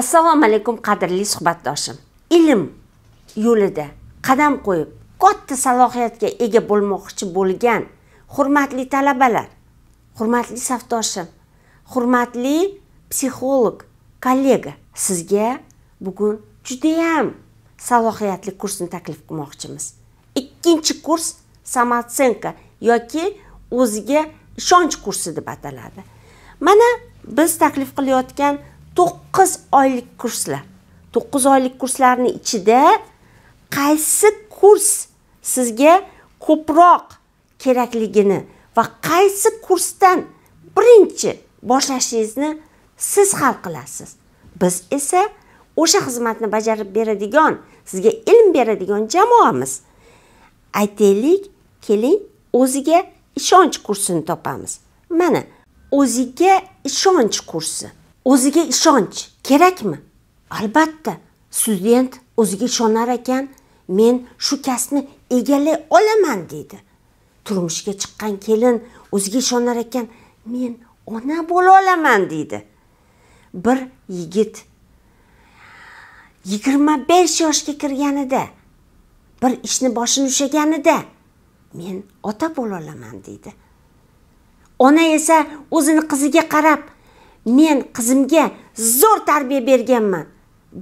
assalomu alaykum qadrli suhbatdoshim ilm yo'lida qadam qo'yib katta salohiyatga ega bo'lmoqchi bo'lgan hurmatli talabalar hurmatli safdoshim hurmatli psixolog kollega sizga bugun judayam salohiyatli kursni taklif qilmoqchimiz ikkinchi kurs samotsenka yoki o'ziga ishonch kursi deb ataladi mana biz taklif qilayotgan to'qqiz oylik kurslar to'qqiz oylik kurslarni ichida qaysi kurs sizga ko'proq kerakligini va qaysi kursdan birinchi boshlashingizni siz hal qilasiz biz esa o'sha xizmatni bajarib beradigan sizga ilm beradigan jamoamiz aytaylik keling o'ziga ishonch kursini topamiz mana o'ziga ishonch kursi o'ziga ishonch kerakmi albatta student o'ziga ishonar ekan men shu kasbni egallay olaman deydi turmushga chiqqan kelin o'ziga ishonar ekan men ona bo'la olaman deydi bir yigit yigirma besh yoshga kirganida bir ishni boshini ushlaganida men ota bo'la olaman deydi ona esa o'zini qiziga qarab men qizimga zo'r tarbiya berganman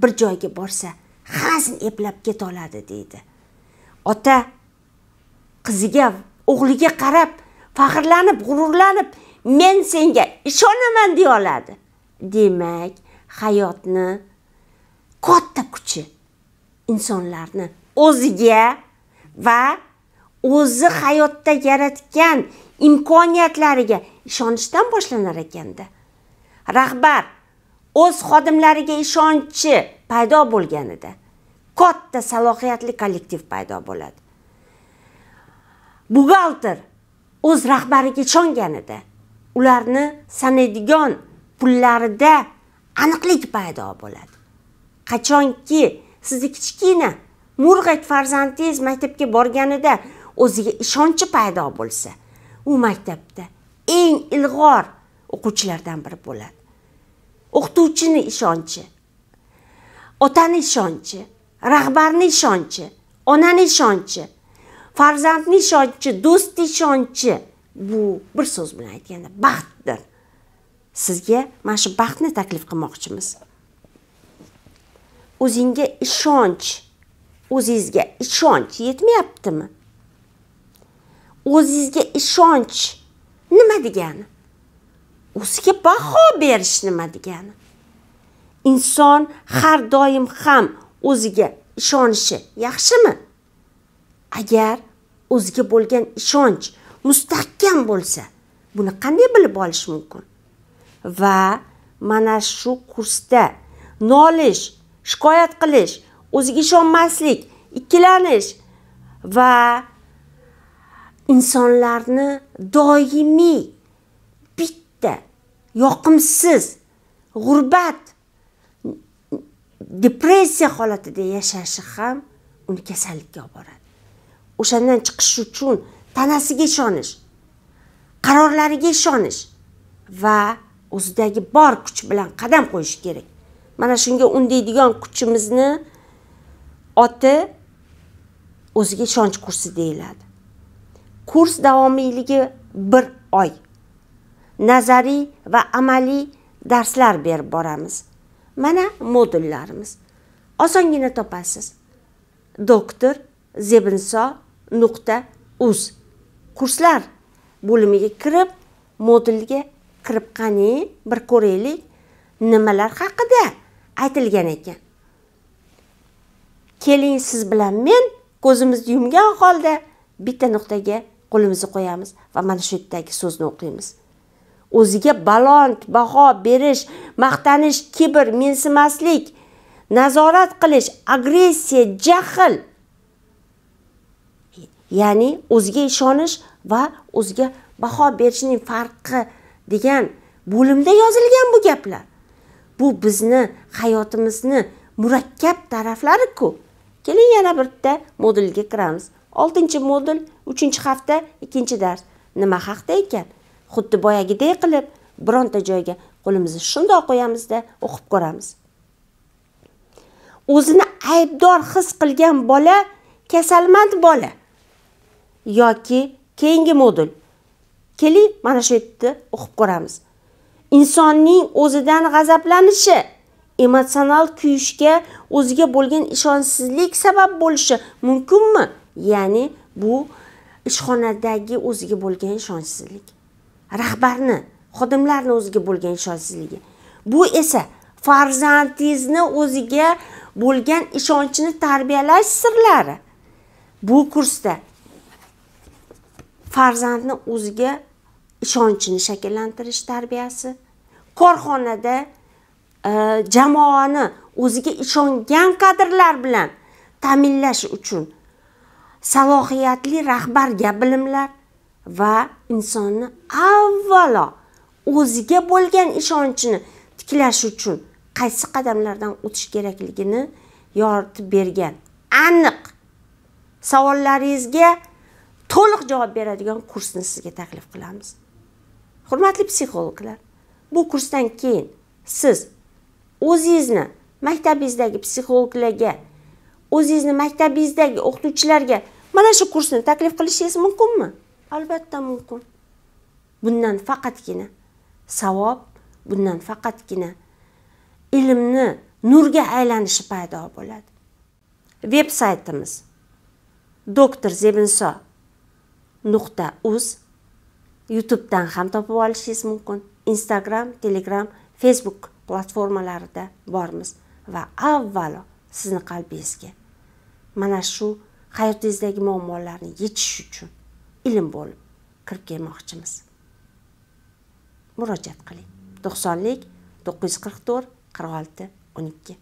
bir joyga borsa hazin eplab keta oladi deydi ota qiziga o'g'liga qarab faxrlanib g'ururlanib men senga ishonaman deya oladi demak hayotni katta kuchi insonlarni o'ziga va o'zi hayotda yaratgan imkoniyatlariga ishonishdan boshlanar ekanda rahbar o'z xodimlariga ishonchi paydo bo'lganida katta salohiyatli kollektiv paydo bo'ladi buxgalter o'z rahbariga ishonganida ularni sanaydigan pullarida aniqlik paydo bo'ladi qachonki sizni kichkina murg'ak farzandingiz maktabga borganida o'ziga ishonchi paydo bo'lsa u maktabda eng ilg'or o'quvchilardan biri bo'ladi o'qituvchini ishonchi otani ishonchi rahbarni ishonchi onani ishonchi farzandni ishonchi do'stni ishonchi bu bir so'z bilan aytganda baxtdir sizga mana shu baxtni taklif qilmoqchimiz o'zingga ishonch o'zingizga ishonch yetmayaptimi o'zingizga ishonch nima degani o'ziga baho berish nima degani inson har doim ham o'ziga ishonishi yaxshimi agar o'ziga bo'lgan ishonch mustahkam bo'lsa buni qanday bilib olish mumkin va mana shu kursda nolish shikoyat qilish o'ziga ishonmaslik ikkilanish va insonlarni doimiy bitta yoqimsiz g'urbat depressiya holatida yashashi ham uni kasallikka olib boradi o'shandan chiqish uchun tanasiga ishonish qarorlariga ishonish va o'zidagi bor kuch bilan qadam qo'yish kerak mana shunga undaydigan kuchimizni oti o'ziga ishonch kursi deyiladi kurs davomiyligi bir oy nazariy va amaliy darslar berib boramiz mana modullarimiz osongina topasiz doktor zebinso nuqta uz kurslar bo'limiga kirib modulga kirib qani bir ko'raylik nimalar haqida aytilgan ekan keling siz bilan men ko'zimizni yumgan holda bitta nuqtaga qo'limizni qo'yamiz va mana shu yerdagi so'zni o'qiymiz o'ziga baland baho berish maqtanish kibr mensimaslik nazorat qilish agressiya jahl ya'ni o'ziga ishonish va o'ziga baho berishning farqi degan bo'limda yozilgan bu gaplar bu bizni hayotimizni murakkab taraflari ku keling yana bitta modulga kiramiz oltinchi modul uchinchi hafta ikkinchi dars nima haqida ekan xuddi boyagidek qilib bironta joyga qo'limizni shundoq qo'yamizda o'qib ko'ramiz o'zini aybdor his qilgan bola kasalmand bola yoki keyingi modul keling mana shu yerda o'qib ko'ramiz insonning o'zidan g'azablanishi emotsional kuyishga o'ziga bo'lgan ishonchsizlik sabab bo'lishi mumkinmi ya'ni bu ishxonadagi o'ziga bo'lgan ishonchsizlik rahbarni xodimlarni o'ziga bo'lgan ishonchsizligi bu esa farzandingizni o'ziga bo'lgan ishonchini tarbiyalash sirlari bu kursda farzandni o'ziga ishonchini shakllantirish tarbiyasi korxonada e, jamoani o'ziga ishongan kadrlar bilan ta'minlash uchun salohiyatli rahbarga bilimlar va insonni avvalo o'ziga bo'lgan ishonchini tiklash uchun qaysi qadamlardan o'tish kerakligini yoritib bergan aniq savollaringizga to'liq javob beradigan kursni sizga taklif qilamiz hurmatli psixologlar bu kursdan keyin siz o'zingizni maktabingizdagi psixologlarga o'zingizni maktabingizdagi o'qituvchilarga mana shu kursni taklif qilishingiz mumkinmi albatta mumkin bundan faqatgina savob bundan faqatgina ilmni nurga aylanishi paydo bo'ladi veb saytimiz doktor zebinso nuqta uz youtubedan ham topib olishingiz mumkin instagram telegram facebook platformalarida bormiz va avvalo sizni qalbingizga mana shu hayotingizdagi muammolarni yechish uchun ilm bo'lib kirib kelmoqchimiz murojaat qiling to'qsonlik to'qqiz yuz qirq to'rt qirq olti o'n ikki